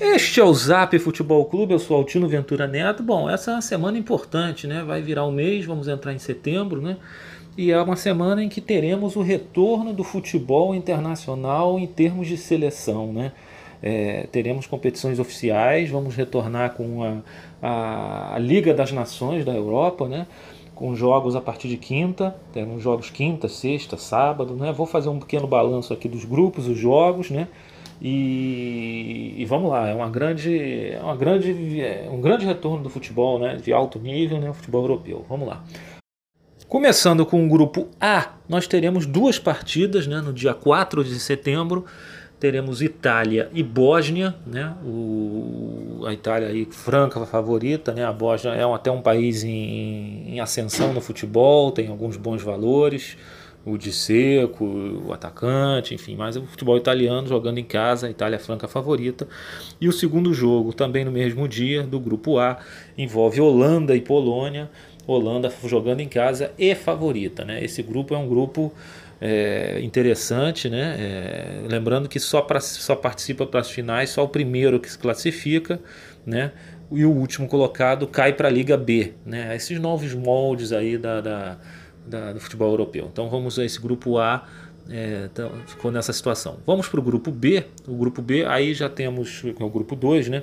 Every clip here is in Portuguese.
Este é o Zap Futebol Clube, eu sou Altino Ventura Neto. Bom, essa é uma semana importante, né? Vai virar um mês, vamos entrar em setembro, né? E é uma semana em que teremos o retorno do futebol internacional em termos de seleção, né? É, teremos competições oficiais, vamos retornar com a, a, a Liga das Nações da Europa, né? com jogos a partir de quinta, temos jogos quinta, sexta, sábado, né? Vou fazer um pequeno balanço aqui dos grupos, os jogos, né? E, e, vamos lá, é uma grande, é uma grande, é um grande retorno do futebol né, de alto nível, né, o futebol europeu. Vamos lá. Começando com o grupo A, nós teremos duas partidas né, no dia 4 de setembro. Teremos Itália e Bósnia, né? O, a Itália aí franca favorita, né? A Bósnia é um, até um país em, em ascensão no futebol, tem alguns bons valores o de seco, o atacante, enfim, mas o futebol italiano jogando em casa, a Itália franca favorita. E o segundo jogo, também no mesmo dia, do grupo A, envolve Holanda e Polônia. Holanda jogando em casa e favorita, né? Esse grupo é um grupo é, interessante, né? É, lembrando que só, pra, só participa para as finais só o primeiro que se classifica, né? E o último colocado cai para a Liga B, né? Esses novos moldes aí da, da da, do futebol europeu. Então vamos a esse grupo A é, então, ficou nessa situação. Vamos para o grupo B. O grupo B, aí já temos é o grupo 2, né?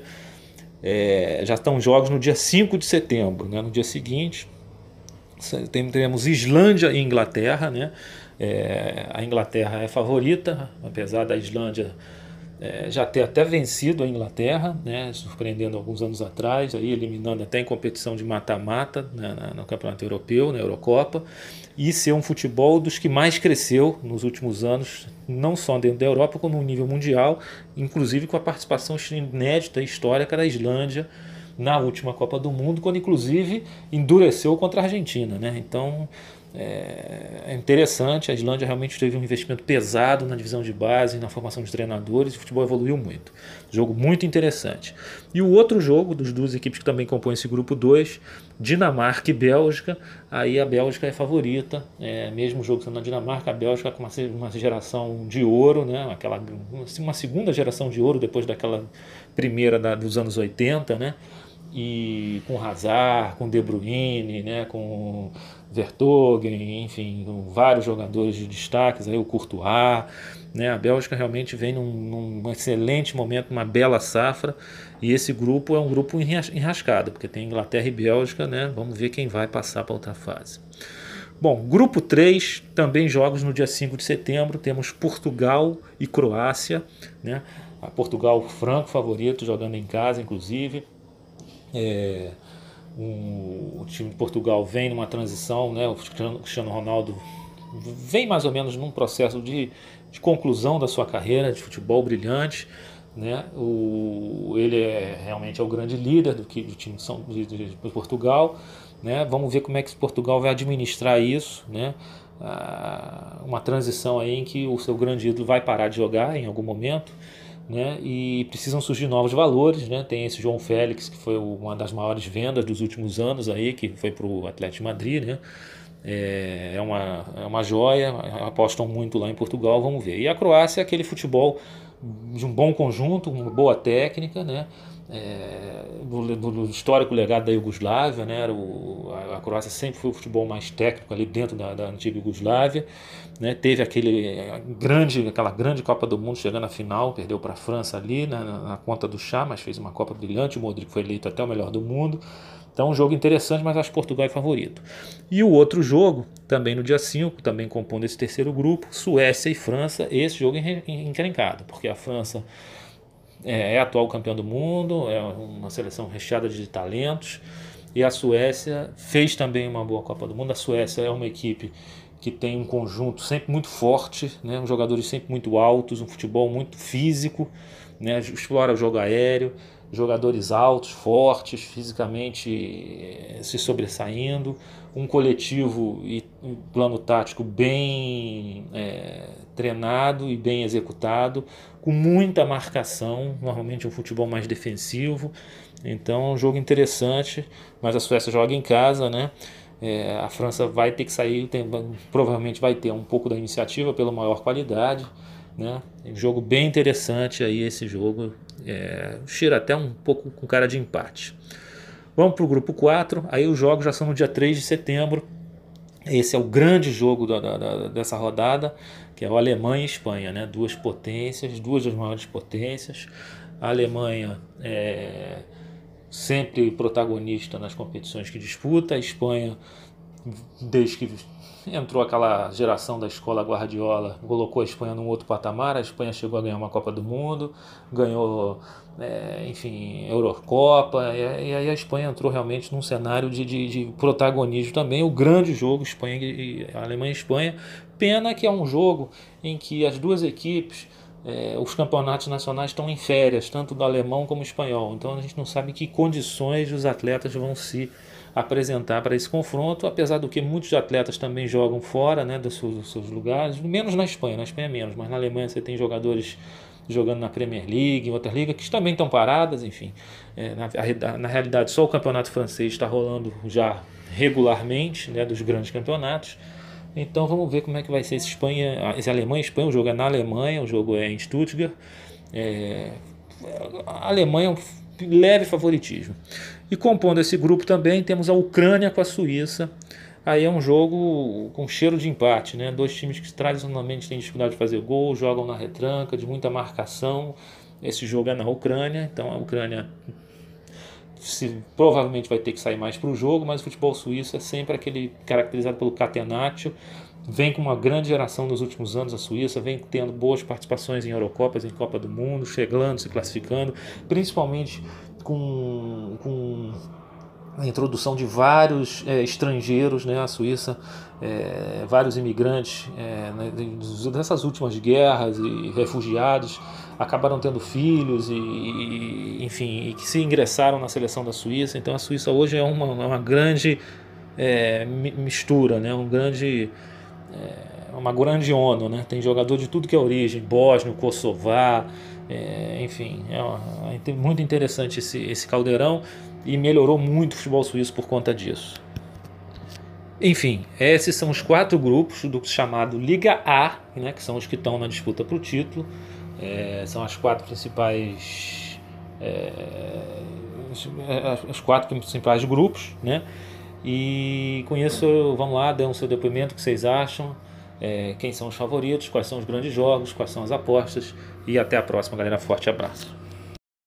É, já estão jogos no dia 5 de setembro, né? no dia seguinte. Teremos Islândia e Inglaterra, né? É, a Inglaterra é favorita, apesar da Islândia é, já ter até vencido a Inglaterra, né, surpreendendo alguns anos atrás, aí eliminando até em competição de mata-mata né, no Campeonato Europeu, na Eurocopa, e ser um futebol dos que mais cresceu nos últimos anos, não só dentro da Europa, como no nível mundial, inclusive com a participação inédita histórica da Islândia na última Copa do Mundo, quando inclusive endureceu contra a Argentina. Né? Então é, é interessante, a Islândia realmente teve um investimento pesado na divisão de base, na formação de treinadores, o futebol evoluiu muito. Jogo muito interessante. E o outro jogo dos duas equipes que também compõem esse grupo 2, Dinamarca e Bélgica, aí a Bélgica é favorita, é, mesmo jogo sendo na Dinamarca, a Bélgica com uma, uma geração de ouro, né, aquela, uma segunda geração de ouro depois daquela primeira da, dos anos 80, né, e com Hazard, com De Bruyne, né, com Vertogen, enfim, com vários jogadores de destaques, aí o Courtois, né, a Bélgica realmente vem num, num excelente momento, uma bela safra, e esse grupo é um grupo enrascado, porque tem Inglaterra e Bélgica, né, vamos ver quem vai passar para outra fase. Bom, grupo 3, também jogos no dia 5 de setembro, temos Portugal e Croácia, né, a Portugal franco favorito, jogando em casa, inclusive, é, o, o, time de Portugal vem numa transição, né? O Cristiano Ronaldo vem mais ou menos num processo de, de conclusão da sua carreira de futebol brilhante, né? O, ele é realmente é o grande líder do, do time de, São, de, de, Portugal, né? Vamos ver como é que Portugal vai administrar isso, né? Ah, uma transição aí em que o seu grande ídolo vai parar de jogar em algum momento né? e precisam surgir novos valores. Né? Tem esse João Félix, que foi uma das maiores vendas dos últimos anos, aí, que foi para o Atlético de Madrid. Né? É, é, uma, é uma joia, apostam muito lá em Portugal, vamos ver. E a Croácia é aquele futebol de um bom conjunto, uma boa técnica, né? é, no, histórico legado da Iugoslávia, né, o, a, a, Croácia sempre foi o futebol mais técnico ali dentro da, da antiga Iugoslávia, né, teve aquele eh, grande, aquela grande Copa do Mundo chegando à final, perdeu para a França ali na, né, na, na, conta do chá, mas fez uma Copa brilhante, o Modric foi eleito até o melhor do mundo, então um jogo interessante, mas acho Portugal é favorito. E o outro jogo, também no dia 5, também compondo esse terceiro grupo, Suécia e França, esse jogo é encrencado, porque a França é, é atual campeão do mundo, é uma seleção recheada de talentos. E a Suécia fez também uma boa Copa do Mundo. A Suécia é uma equipe que tem um conjunto sempre muito forte, né? jogadores sempre muito altos, um futebol muito físico, né? explora o jogo aéreo, jogadores altos, fortes, fisicamente eh, se sobressaindo, um coletivo e um plano tático bem é, treinado e bem executado, com muita marcação, normalmente um futebol mais defensivo. Então, é um jogo interessante, mas a Suécia joga em casa, né? É, a França vai ter que sair, tem, provavelmente vai ter um pouco da iniciativa pela maior qualidade, né? É um jogo bem interessante aí esse jogo é, cheira até um pouco com cara de empate. Vamos para o grupo 4, aí os jogos já são no dia 3 de setembro. Esse é o grande jogo da, da, da, dessa rodada, que é o Alemanha e Espanha, né? duas potências, duas das maiores potências. A Alemanha é sempre protagonista nas competições que disputa, a Espanha desde que entrou aquela geração da escola Guardiola, colocou a Espanha num outro patamar. A Espanha chegou a ganhar uma Copa do Mundo, ganhou, é, enfim, Eurocopa, e, e, aí a Espanha entrou realmente num cenário de, de, de protagonismo também. O grande jogo, Espanha e, Alemanha Espanha. Pena que é um jogo em que as duas equipes é, os campeonatos nacionais estão em férias, tanto do alemão como do espanhol. Então a gente não sabe que condições os atletas vão se apresentar para esse confronto, apesar do que muitos atletas também jogam fora né, dos, seus, dos seus lugares, menos na Espanha, na Espanha é menos, mas na Alemanha você tem jogadores jogando na Premier League, em outras ligas, que também estão paradas, enfim. É, na, na realidade, só o campeonato francês está rolando já regularmente, né, dos grandes campeonatos. Então vamos ver como é que vai ser esse Espanha, ah, esse Alemanha Espanha. O jogo é na Alemanha, o jogo é em Stuttgart. É, a Alemanha é um leve favoritismo. E compondo esse grupo também temos a Ucrânia com a Suíça. Aí é um jogo com cheiro de empate, né? Dois times que tradicionalmente têm dificuldade de fazer gol, jogam na retranca, de muita marcação. Esse jogo é na Ucrânia, então a Ucrânia se, provavelmente vai ter que sair mais para o jogo, mas o futebol suíço é sempre aquele caracterizado pelo catenaccio. Vem com uma grande geração nos últimos anos a Suíça, vem tendo boas participações em Eurocopas, em Copa do Mundo, chegando, se classificando, principalmente com, com a introdução de vários é, estrangeiros né, à Suíça, é, vários imigrantes é, nessas né, últimas guerras e refugiados acabaram tendo filhos e, e enfim e que se ingressaram na seleção da Suíça. Então a Suíça hoje é uma, é uma grande é, mistura, né, um grande é, uma grande ONU, né? Tem jogador de tudo que é origem, bósnio, kosovar, é, enfim, é, é muito interessante esse, esse caldeirão e melhorou muito o futebol suíço por conta disso. Enfim, esses são os quatro grupos do chamado Liga A, né, que são os que estão na disputa para o título. É, são as quatro principais. É, é os quatro principais grupos, né? E com isso, vamos lá, dê um seu depoimento, o que vocês acham é, quem são os favoritos, quais são os grandes jogos, quais são as apostas. E até a próxima, galera. Forte abraço.